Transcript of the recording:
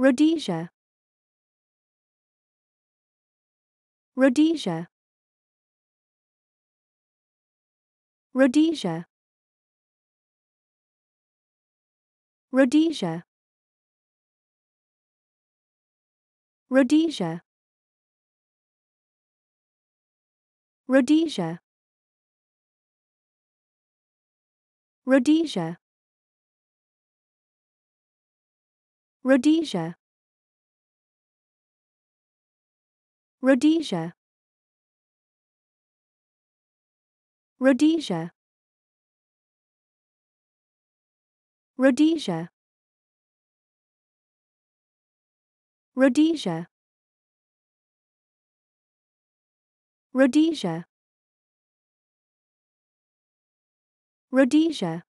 Rhodesia Rhodesia Rhodesia Rhodesia Rhodesia Rhodesia Rhodesia Rhodesia Rhodesia Rhodesia Rhodesia Rhodesia Rhodesia Rhodesia